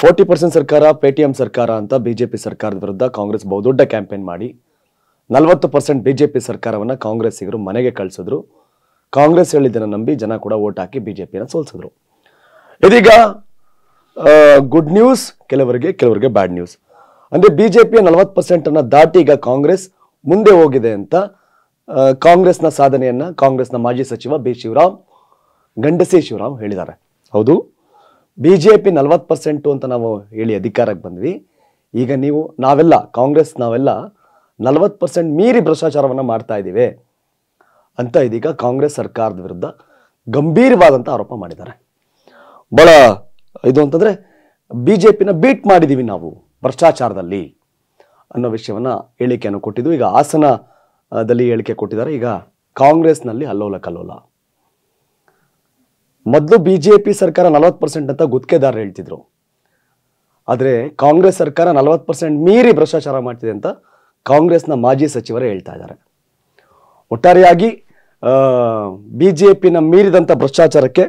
forty percent ಸರ್ಕಾರ Paytm ಸರ್ಕಾರ ಅಂತ ಬಿಜೆಪಿ ಸರ್ಕಾರದ ವಿರುದ್ಧ ಕಾಂಗ್ರೆಸ್ ಬಹುದೊಡ್ಡ ಕ್ಯಾಂಪೇನ್ ಮಾಡಿ ನಲವತ್ತು ಪರ್ಸೆಂಟ್ ಬಿಜೆಪಿ ಸರ್ಕಾರವನ್ನು ಕಾಂಗ್ರೆಸ್ಸಿಗರು ಮನೆಗೆ ಕಳಿಸಿದ್ರು ಕಾಂಗ್ರೆಸ್ ಹೇಳಿದ್ದನ್ನು ನಂಬಿ ಜನ ಕೂಡ ಓಟ್ ಹಾಕಿ ಬಿಜೆಪಿನ ಸೋಲ್ಸಿದ್ರು ಇದೀಗ ಗುಡ್ ನ್ಯೂಸ್ ಕೆಲವರಿಗೆ ಕೆಲವರಿಗೆ ಬ್ಯಾಡ್ ನ್ಯೂಸ್ ಅಂದರೆ ಬಿ ಜೆ ಪಿಯ ನಲವತ್ತು ಪರ್ಸೆಂಟನ್ನು ದಾಟಿ ಈಗ ಕಾಂಗ್ರೆಸ್ ಮುಂದೆ ಹೋಗಿದೆ ಅಂತ ಕಾಂಗ್ರೆಸ್ನ ಸಾಧನೆಯನ್ನು ಕಾಂಗ್ರೆಸ್ನ ಮಾಜಿ ಸಚಿವ ಬಿ ಶಿವರಾಮ್ ಗಂಡಸಿ ಶಿವರಾಮ್ ಹೇಳಿದ್ದಾರೆ ಹೌದು ಬಿ ಜೆ ಪಿ ನಲ್ವತ್ತು ಪರ್ಸೆಂಟು ಅಂತ ನಾವು ಹೇಳಿ ಅಧಿಕಾರಕ್ಕೆ ಬಂದ್ವಿ ಈಗ ನೀವು ನಾವೆಲ್ಲ ಕಾಂಗ್ರೆಸ್ ನಾವೆಲ್ಲ ನಲ್ವತ್ತು ಪರ್ಸೆಂಟ್ ಮೀರಿ ಭ್ರಷ್ಟಾಚಾರವನ್ನು ಮಾಡ್ತಾ ಇದ್ದೀವಿ ಅಂತ ಇದೀಗ ಕಾಂಗ್ರೆಸ್ ಸರ್ಕಾರದ ವಿರುದ್ಧ ಗಂಭೀರವಾದಂಥ ಆರೋಪ ಮಾಡಿದ್ದಾರೆ ಬಹಳ ಇದು ಅಂತಂದರೆ ಬಿ ಜೆ ಪಿನ ಬೀಟ್ ಮಾಡಿದ್ದೀವಿ ನಾವು ಭ್ರಷ್ಟಾಚಾರದಲ್ಲಿ ಅನ್ನೋ ವಿಷಯವನ್ನು ಹೇಳಿಕೆಯನ್ನು ಕೊಟ್ಟಿದ್ದು ಈಗ ಹಾಸನದಲ್ಲಿ ಹೇಳಿಕೆ ಕೊಟ್ಟಿದ್ದಾರೆ ಈಗ ಕಾಂಗ್ರೆಸ್ನಲ್ಲಿ ಅಲ್ಲೋಲ ಕಲ್ಲೋಲ ಮೊದಲು ಬಿಜೆಪಿ ಸರ್ಕಾರ ನಲವತ್ತು ಪರ್ಸೆಂಟ್ ಅಂತ ಗುತ್ತಿಗೆದಾರರು ಹೇಳ್ತಿದ್ರು ಆದರೆ ಕಾಂಗ್ರೆಸ್ ಸರ್ಕಾರ ನಲವತ್ತು ಪರ್ಸೆಂಟ್ ಮೀರಿ ಭ್ರಷ್ಟಾಚಾರ ಮಾಡ್ತಿದೆ ಅಂತ ಕಾಂಗ್ರೆಸ್ನ ಮಾಜಿ ಸಚಿವರೇ ಹೇಳ್ತಾ ಇದ್ದಾರೆ ಒಟ್ಟಾರೆಯಾಗಿ ಬಿ ಜೆ ಪಿನ ಮೀರಿದಂಥ ಭ್ರಷ್ಟಾಚಾರಕ್ಕೆ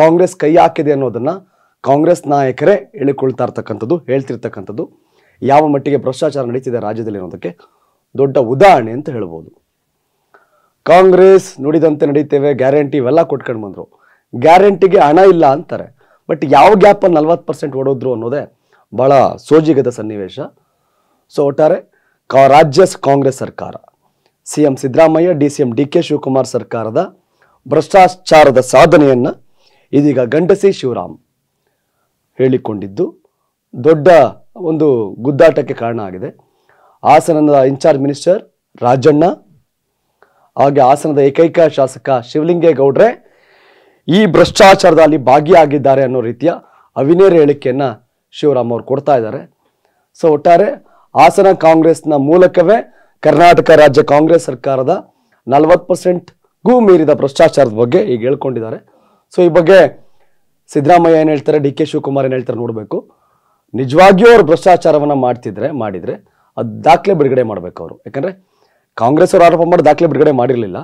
ಕಾಂಗ್ರೆಸ್ ಕೈ ಹಾಕಿದೆ ಅನ್ನೋದನ್ನು ಕಾಂಗ್ರೆಸ್ ನಾಯಕರೇ ಹೇಳಿಕೊಳ್ತಾ ಇರ್ತಕ್ಕಂಥದ್ದು ಹೇಳ್ತಿರ್ತಕ್ಕಂಥದ್ದು ಯಾವ ಮಟ್ಟಿಗೆ ಭ್ರಷ್ಟಾಚಾರ ನಡೀತಿದೆ ರಾಜ್ಯದಲ್ಲಿ ಅನ್ನೋದಕ್ಕೆ ದೊಡ್ಡ ಉದಾಹರಣೆ ಅಂತ ಹೇಳ್ಬೋದು ಕಾಂಗ್ರೆಸ್ ನುಡಿದಂತೆ ನಡೀತೇವೆ ಗ್ಯಾರಂಟಿ ಇವೆಲ್ಲ ಕೊಟ್ಕೊಂಡು ಬಂದರು ಗ್ಯಾರಂಟಿಗೆ ಹಣ ಇಲ್ಲ ಅಂತಾರೆ ಬಟ್ ಯಾವ ಗ್ಯಾಪಲ್ಲಿ ನಲ್ವತ್ತು ಪರ್ಸೆಂಟ್ ಓಡೋದ್ರು ಅನ್ನೋದೇ ಭಾಳ ಸೋಜಿಗದ ಸನ್ನಿವೇಶ ಸೊ ಒಟ್ಟಾರೆ ಕಾ ರಾಜ್ಯ ಕಾಂಗ್ರೆಸ್ ಸರ್ಕಾರ C M Siddaramaiah D C M D K Shivakumar ಸರ್ಕಾರದ ಭ್ರಷ್ಟಾಚಾರದ ಸಾಧನೆಯನ್ನು ಇದೀಗ ಗಂಡಸಿ ಶಿವರಾಮ್ ಹೇಳಿಕೊಂಡಿದ್ದು ದೊಡ್ಡ ಒಂದು ಗುದ್ದಾಟಕ್ಕೆ ಕಾರಣ ಆಗಿದೆ ಹಾಸನದ ಇನ್ಚಾರ್ಜ್ ಮಿನಿಸ್ಟರ್ ರಾಜಣ್ಣ ಹಾಗೆ ಹಾಸನದ ಏಕೈಕ ಶಾಸಕ ಶಿವಲಿಂಗೇಗೌಡ್ರೆ ಈ ಭ್ರಷ್ಟಾಚಾರದಲ್ಲಿ ಭಾಗಿಯಾಗಿದ್ದಾರೆ ಅನ್ನೋ ರೀತಿಯ ಅವಿನೇರ ಹೇಳಿಕೆಯನ್ನು ಶಿವರಾಮ್ ಅವರು ಕೊಡ್ತಾ ಇದ್ದಾರೆ ಸೊ ಒಟ್ಟಾರೆ ಹಾಸನ ಕಾಂಗ್ರೆಸ್ನ ಮೂಲಕವೇ ಕರ್ನಾಟಕ ರಾಜ್ಯ ಕಾಂಗ್ರೆಸ್ ಸರ್ಕಾರದ ನಲವತ್ತು ಪರ್ಸೆಂಟ್ಗೂ ಮೀರಿದ ಭ್ರಷ್ಟಾಚಾರದ ಬಗ್ಗೆ ಈಗ ಹೇಳ್ಕೊಂಡಿದ್ದಾರೆ ಸೊ ಈ ಬಗ್ಗೆ ಸಿದ್ದರಾಮಯ್ಯ ಏನು ಹೇಳ್ತಾರೆ ಡಿ ಕೆ ಶಿವಕುಮಾರ್ ಏನು ಹೇಳ್ತಾರೆ ನೋಡಬೇಕು ನಿಜವಾಗಿಯೂ ಅವರು ಭ್ರಷ್ಟಾಚಾರವನ್ನು ಮಾಡ್ತಿದ್ರೆ ಮಾಡಿದರೆ ಅದು ದಾಖಲೆ ಬಿಡುಗಡೆ ಮಾಡಬೇಕು ಅವರು ಯಾಕಂದರೆ ಕಾಂಗ್ರೆಸ್ ಅವರು ಆರೋಪ ಮಾಡಿ ದಾಖಲೆ ಬಿಡುಗಡೆ ಮಾಡಿರಲಿಲ್ಲ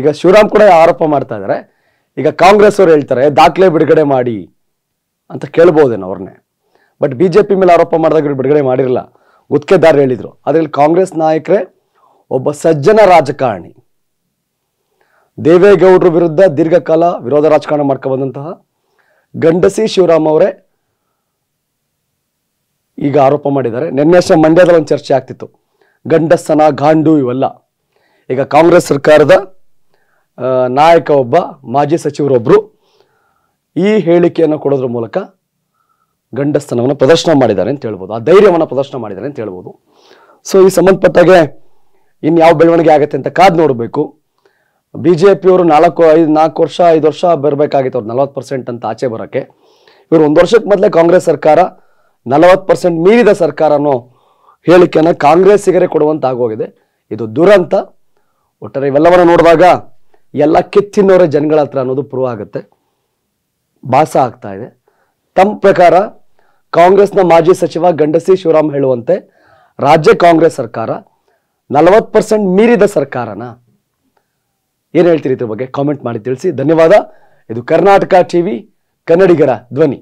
ಈಗ ಶಿವರಾಮ್ ಕೂಡ ಆರೋಪ ಮಾಡ್ತಾ ಇದ್ದಾರೆ ಈಗ ಕಾಂಗ್ರೆಸ್ ಅವ್ರು ಹೇಳ್ತಾರೆ ದಾಖಲೆ ಬಿಡುಗಡೆ ಮಾಡಿ ಅಂತ ಕೇಳ್ಬೋದೇನು ಅವ್ರನ್ನೇ ಬಟ್ ಬಿ ಜೆ ಪಿ ಮೇಲೆ ಆರೋಪ ಮಾಡಿದಾಗ ಬಿಡುಗಡೆ ಮಾಡಿರಲ್ಲ ಗುತ್ತಿಗೆದಾರರು ಹೇಳಿದರು ಅದರಲ್ಲಿ ಕಾಂಗ್ರೆಸ್ ನಾಯಕರೇ ಒಬ್ಬ ಸಜ್ಜನ ರಾಜಕಾರಣಿ ದೇವೇಗೌಡರ ವಿರುದ್ಧ ದೀರ್ಘಕಾಲ ವಿರೋಧ ರಾಜಕಾರಣ ಮಾಡ್ಕೊಬಂದಂತಹ ಗಂಡಸಿ ಶಿವರಾಮ್ ಅವರೇ ಈಗ ಆರೋಪ ಮಾಡಿದ್ದಾರೆ ನಿನ್ನೆಷ್ಟೇ ಮಂಡ್ಯದಲ್ಲಿ ಒಂದು ಚರ್ಚೆ ಆಗ್ತಿತ್ತು ಗಂಡಸನ ಗಾಂಡು ಇವೆಲ್ಲ ಈಗ ಕಾಂಗ್ರೆಸ್ ಸರ್ಕಾರದ ನಾಯಕ ಒಬ್ಬ ಮಾಜಿ ಸಚಿವರೊಬ್ಬರು ಈ ಹೇಳಿಕೆಯನ್ನು ಕೊಡೋದ್ರ ಮೂಲಕ ಗಂಡಸ್ತನವನ್ನು ಪ್ರದರ್ಶನ ಮಾಡಿದ್ದಾರೆ ಅಂತ ಹೇಳ್ಬೋದು ಆ ಧೈರ್ಯವನ್ನು ಪ್ರದರ್ಶನ ಮಾಡಿದ್ದಾರೆ ಅಂತ ಹೇಳ್ಬೋದು ಸೊ ಈ ಸಂಬಂಧಪಟ್ಟಾಗೆ ಇನ್ನು ಯಾವ ಬೆಳವಣಿಗೆ ಆಗುತ್ತೆ ಅಂತ ಕಾದು ನೋಡಬೇಕು ಬಿ ಜೆ ಪಿಯವರು ನಾಲ್ಕು ಐದು ನಾಲ್ಕು ವರ್ಷ ಐದು ವರ್ಷ ಬರಬೇಕಾಗಿತ್ತು ಅವ್ರು ನಲವತ್ತು ಪರ್ಸೆಂಟ್ ಅಂತ ಆಚೆ ಬರೋಕ್ಕೆ ಇವರು ಒಂದು ವರ್ಷಕ್ಕೆ ಮೊದಲೇ ಕಾಂಗ್ರೆಸ್ ಸರ್ಕಾರ ನಲವತ್ತು ಪರ್ಸೆಂಟ್ ಮೀರಿದ ಸರ್ಕಾರ ಅನ್ನೋ ಹೇಳಿಕೆಯನ್ನು ಕಾಂಗ್ರೆಸ್ಸಿಗರೇ ಕೊಡುವಂತಾಗೋಗಿದೆ ಇದು ದುರಂತ ಒಟ್ಟಾರೆ ಇವೆಲ್ಲವನ್ನು ನೋಡಿದಾಗ ಎಲ್ಲ ಕೆತ್ತಿನವರ ಜನಗಳ ಹತ್ರ ಅನ್ನೋದು ಪ್ರೂವ್ ಆಗುತ್ತೆ ಭಾಸ ಆಗ್ತಾ ಇದೆ ತಮ್ಮ ಪ್ರಕಾರ ಕಾಂಗ್ರೆಸ್ನ ಮಾಜಿ ಸಚಿವ ಗಂಡಸಿ ಶಿವರಾಮ್ ಹೇಳುವಂತೆ ರಾಜ್ಯ ಕಾಂಗ್ರೆಸ್ ಸರ್ಕಾರ ನಲವತ್ತು ಪರ್ಸೆಂಟ್ ಮೀರಿದ ಸರ್ಕಾರನ ಏನ್ ಹೇಳ್ತೀರಿ ಇದ್ರ ಬಗ್ಗೆ ಕಾಮೆಂಟ್ ಮಾಡಿ ತಿಳಿಸಿ ಧನ್ಯವಾದ ಇದು ಕರ್ನಾಟಕ ಟಿವಿ ಕನ್ನಡಿಗರ ಧ್ವನಿ